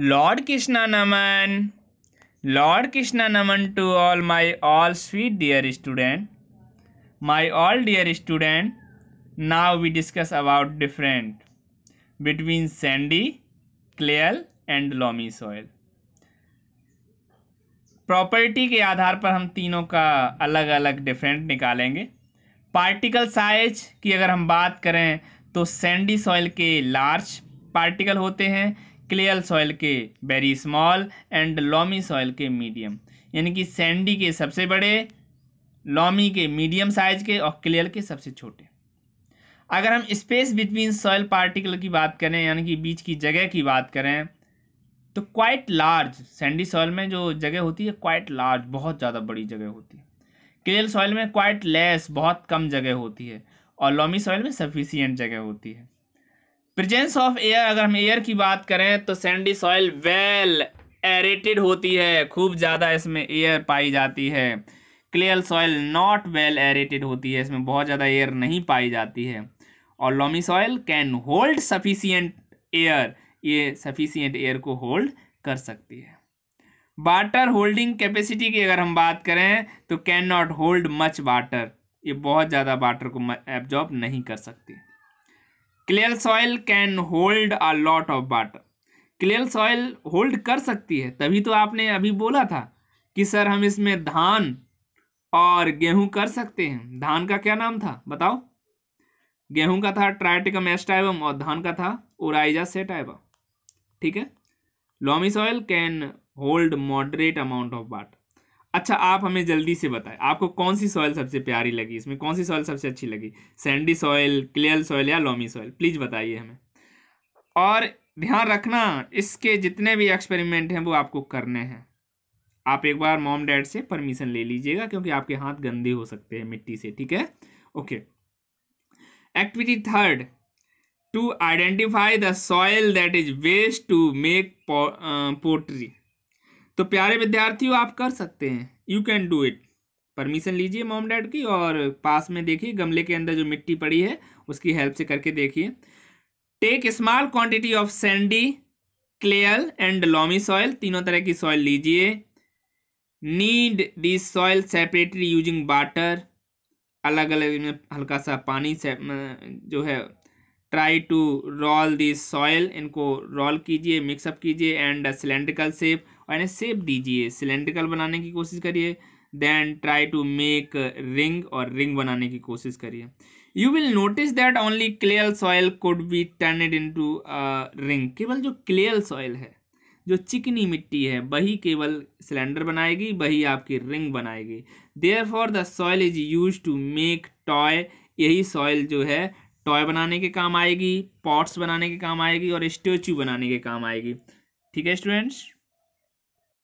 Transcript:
Lord Krishna नमन lord Krishna नमन to all my all sweet dear student my all dear student now we discuss about different between sandy clayey and loamy soil property के आधार पर हम तीनों का अलग अलग डिफरेंट निकालेंगे पार्टिकल साइज की अगर हम बात करें तो सैंडी सॉइल के लार्ज पार्टिकल होते हैं क्लेयल सॉइल के very small and loamy soil के मीडियम यानी कि सैंडी के सबसे बड़े लॉमी के मीडियम साइज के और क्लियर के सबसे छोटे अगर हम स्पेस बिटवीन सॉइल पार्टिकल की बात करें यानी कि बीच की जगह की बात करें तो क्वाइट लार्ज सैंडी सॉइल में जो जगह होती है क्वाइट लार्ज बहुत ज़्यादा बड़ी जगह होती है क्लियर सॉइल में क्वाइट लेस बहुत कम जगह होती है और लॉमी सॉइल में सफिशियंट जगह होती है प्रजेंस ऑफ एयर अगर हम एयर की बात करें तो सैंडी सॉइल वेल एरेटेड होती है खूब ज़्यादा इसमें एयर पाई जाती है clayey soil not well aerated होती है इसमें बहुत ज़्यादा एयर नहीं पाई जाती है और loamy soil can hold sufficient air ये सफिशियंट एयर को होल्ड कर सकती है वाटर होल्डिंग कैपेसिटी की अगर हम बात करें तो can not hold much water ये बहुत ज़्यादा वाटर को एब्जॉर्ब नहीं कर सकती clayey soil can hold a lot of water clayey soil hold कर सकती है तभी तो आपने अभी बोला था कि सर हम इसमें धान और गेहूं कर सकते हैं धान का क्या नाम था बताओ गेहूं का था ट्राइटिकम एस्टाइबम और धान का था ओराइजा सेटाइबम ठीक है loamy soil can hold moderate amount of water अच्छा आप हमें जल्दी से बताएं आपको कौन सी सॉइल सबसे प्यारी लगी इसमें कौन सी सॉइल सबसे अच्छी लगी सैंडी सॉइल क्लियर सॉइल या लोमी सॉइल प्लीज़ बताइए हमें और ध्यान रखना इसके जितने भी एक्सपेरिमेंट हैं वो आपको करने हैं आप एक बार मॉम डैड से परमिशन ले लीजिएगा क्योंकि आपके हाथ गंदे हो सकते हैं मिट्टी से ठीक है okay activity third to identify the soil that is best to make pottery तो प्यारे विद्यार्थियों आप कर सकते हैं you can do it permission लीजिए मॉम डैड की और पास में देखिए गमले के अंदर जो मिट्टी पड़ी है उसकी हेल्प से करके देखिए take small quantity of sandy clayey and loamy soil तीनों तरह की सॉयल लीजिए knead this soil separately using water अलग अलग में हल्का सा पानी से जो है try to roll this soil इनको रोल कीजिए मिक्सअप कीजिए एंड सिलेंड्रिकल सेप और सेप दीजिए सिलेंड्रिकल बनाने की कोशिश करिए then try to make ring और रिंग बनाने की कोशिश करिए you will notice that only क्लेयल soil could be turned into ring केवल जो क्लेयल सॉयल है जो चिकनी मिट्टी है वही केवल सिलेंडर बनाएगी वही आपकी रिंग बनाएगी therefore the soil is use to make toy यही सॉयल जो है टॉय बनाने के काम आएगी पॉट्स बनाने के काम आएगी और स्टेचू बनाने के काम आएगी ठीक है स्टूडेंट्स